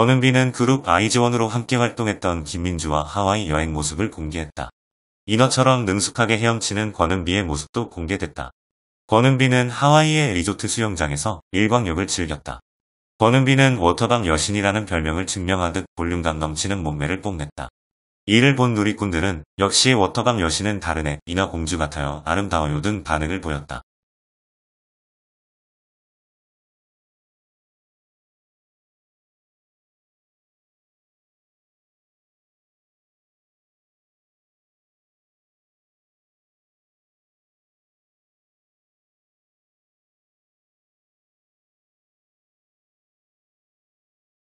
버는비는 그룹 아이즈원으로 함께 활동했던 김민주와 하와이 여행 모습을 공개했다. 인어처럼 능숙하게 헤엄치는 권은비의 모습도 공개됐다. 권은비는 하와이의 리조트 수영장에서 일광욕을 즐겼다. 권은비는 워터방 여신이라는 별명을 증명하듯 볼륨감 넘치는 몸매를 뽐냈다. 이를 본 누리꾼들은 역시 워터방 여신은 다른 애, 인어 공주 같아요, 아름다워요 등 반응을 보였다.